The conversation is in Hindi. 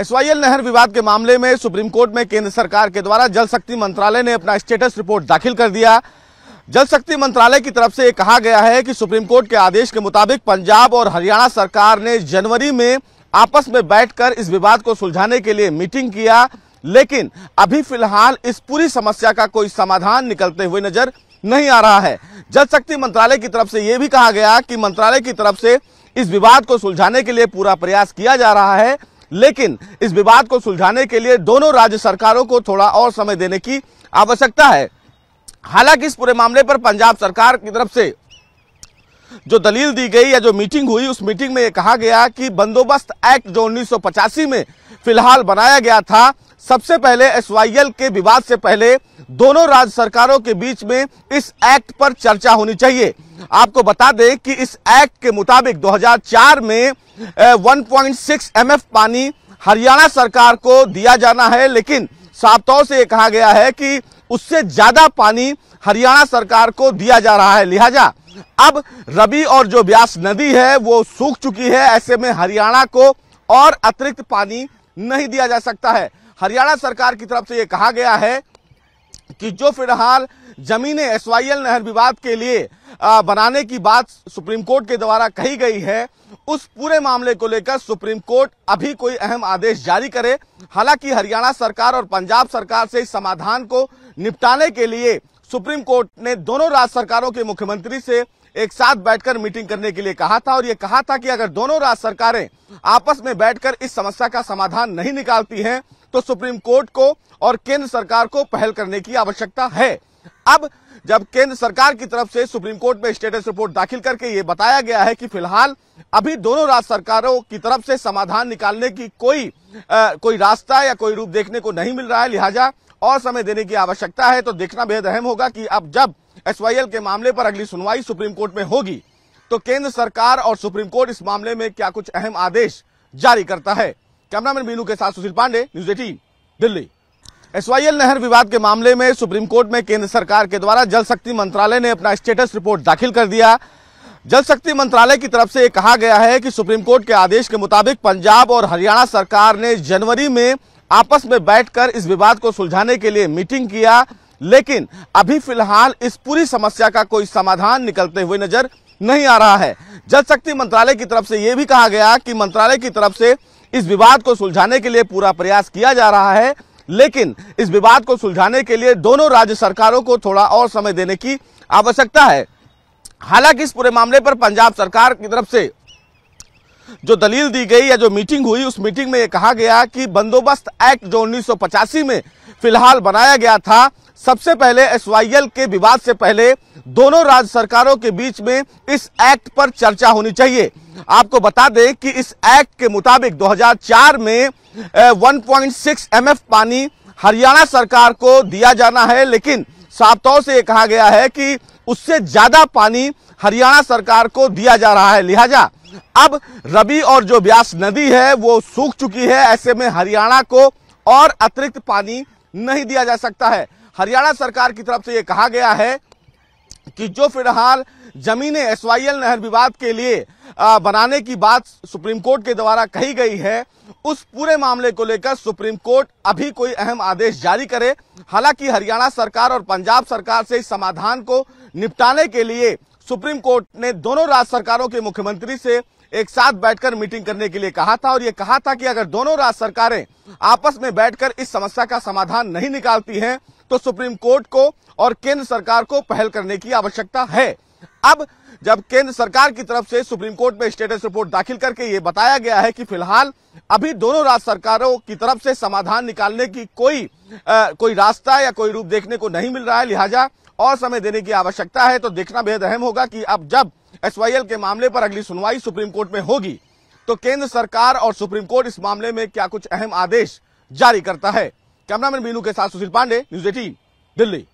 एसवाईएल नहर विवाद के मामले में सुप्रीम कोर्ट में केंद्र सरकार के द्वारा जल शक्ति मंत्रालय ने अपना स्टेटस रिपोर्ट दाखिल कर दिया जल शक्ति मंत्रालय की तरफ से ये कहा गया है कि सुप्रीम कोर्ट के आदेश के मुताबिक पंजाब और हरियाणा सरकार ने जनवरी में आपस में बैठकर इस विवाद को सुलझाने के लिए मीटिंग किया लेकिन अभी फिलहाल इस पूरी समस्या का कोई समाधान निकलते हुए नजर नहीं आ रहा है जल शक्ति मंत्रालय की तरफ से यह भी कहा गया कि मंत्रालय की तरफ से इस विवाद को सुलझाने के लिए पूरा प्रयास किया जा रहा है लेकिन इस विवाद को सुलझाने के लिए दोनों राज्य सरकारों को थोड़ा और समय देने की आवश्यकता है हालांकि इस पूरे मामले पर पंजाब सरकार की तरफ से जो दलील दी गई या जो मीटिंग हुई उस मीटिंग में यह कहा गया कि बंदोबस्त एक्ट जो उन्नीस में फिलहाल बनाया गया था सबसे पहले एस के विवाद से पहले दोनों राज्य सरकारों के बीच में इस एक्ट पर चर्चा होनी चाहिए आपको बता दें कि इस एक्ट के मुताबिक 2004 में 1.6 एमएफ पानी हरियाणा सरकार को दिया जाना है लेकिन साफ तौर से कहा गया है कि उससे ज्यादा पानी हरियाणा सरकार को दिया जा रहा है लिहाजा अब रबी और जो ब्यास नदी है वो सूख चुकी है ऐसे में हरियाणा को और अतिरिक्त पानी नहीं दिया जा सकता है हरियाणा सरकार की तरफ से यह कहा गया है कि जो फिलहाल जमीने एस नहर विवाद के लिए बनाने की बात सुप्रीम कोर्ट के द्वारा कही गई है उस पूरे मामले को लेकर सुप्रीम कोर्ट अभी कोई अहम आदेश जारी करे हालांकि हरियाणा सरकार और पंजाब सरकार से इस समाधान को निपटाने के लिए सुप्रीम कोर्ट ने दोनों राज्य सरकारों के मुख्यमंत्री से एक साथ बैठकर मीटिंग करने के लिए कहा था और ये कहा था कि अगर दोनों राज्य सरकारें आपस में बैठकर इस समस्या का समाधान नहीं निकालती हैं तो सुप्रीम कोर्ट को और केंद्र सरकार को पहल करने की आवश्यकता है अब जब केंद्र सरकार की तरफ से सुप्रीम कोर्ट में स्टेटस रिपोर्ट दाखिल करके ये बताया गया है कि फिलहाल अभी दोनों राज्य सरकारों की तरफ से समाधान निकालने की कोई आ, कोई रास्ता या कोई रूप देखने को नहीं मिल रहा है लिहाजा और समय देने की आवश्यकता है तो देखना बेहद अहम होगा कि अब जब एसवाईएल के मामले पर अगली सुनवाई सुप्रीम कोर्ट में होगी तो केंद्र सरकार और सुप्रीम कोर्ट इस मामले में क्या कुछ अहम आदेश जारी करता है कैमरामैन बीनू के साथ Sushil Pandey news eighteen Delhi SYL नहर विवाद के मामले में सुप्रीम कोर्ट में केंद्र सरकार के द्वारा जल शक्ति मंत्रालय ने अपना स्टेटस रिपोर्ट दाखिल कर दिया जल शक्ति मंत्रालय की तरफ से कहा गया है कि सुप्रीम कोर्ट के आदेश के मुताबिक पंजाब और हरियाणा सरकार ने जनवरी में आपस में बैठकर इस विवाद को सुलझाने के लिए मीटिंग किया लेकिन अभी फिलहाल इस पूरी समस्या का कोई समाधान निकलते हुए नजर नहीं आ रहा है जल शक्ति मंत्रालय की तरफ से यह भी कहा गया कि मंत्रालय की तरफ से इस विवाद को सुलझाने के लिए पूरा प्रयास किया जा रहा है लेकिन इस विवाद को सुलझाने के लिए दोनों राज्य सरकारों को थोड़ा और समय देने की आवश्यकता है हालांकि इस पूरे मामले पर पंजाब सरकार की तरफ से जो दलील दी गई या जो मीटिंग हुई उस मीटिंग में यह कहा गया कि बंदोबस्त एक्ट जो उन्नीस में फिलहाल बनाया गया था सबसे पहले एस के विवाद से पहले दोनों राज्य सरकारों के बीच में इस एक्ट पर चर्चा होनी चाहिए आपको बता दें कि इस एक्ट के मुताबिक 2004 में 1.6 पॉइंट पानी हरियाणा सरकार को दिया जाना है लेकिन साफ तौर से यह कहा गया है कि उससे ज्यादा पानी हरियाणा सरकार को दिया जा रहा है लिहाजा अब रबी और जो ब्यास नदी है वो सूख चुकी है ऐसे में हरियाणा को और अतिरिक्त पानी नहीं दिया जा सकता है हरियाणा सरकार की तरफ से ये कहा गया है कि जो फिलहाल जमीनें एस नहर विवाद के लिए बनाने की बात सुप्रीम कोर्ट के द्वारा कही गई है उस पूरे मामले को लेकर सुप्रीम कोर्ट अभी कोई अहम आदेश जारी करे हालांकि हरियाणा सरकार और पंजाब सरकार से इस समाधान को निपटाने के लिए सुप्रीम कोर्ट ने दोनों राज्य सरकारों के मुख्यमंत्री से एक साथ बैठकर मीटिंग करने के लिए कहा था और ये कहा था कि अगर दोनों राज्य सरकारें आपस में बैठकर इस समस्या का समाधान नहीं निकालती हैं तो सुप्रीम कोर्ट को और केंद्र सरकार को पहल करने की आवश्यकता है अब जब केंद्र सरकार की तरफ से सुप्रीम कोर्ट में स्टेटस रिपोर्ट दाखिल करके ये बताया गया है कि फिलहाल अभी दोनों राज्य सरकारों की तरफ से समाधान निकालने की कोई आ, कोई रास्ता या कोई रूप देखने को नहीं मिल रहा है लिहाजा और समय देने की आवश्यकता है तो देखना बेहद अहम होगा कि अब जब एसवाईएल के मामले पर अगली सुनवाई सुप्रीम कोर्ट में होगी तो केंद्र सरकार और सुप्रीम कोर्ट इस मामले में क्या कुछ अहम आदेश जारी करता है कैमरामैन बीनू के साथ सुशील पांडे न्यूज एटीन दिल्ली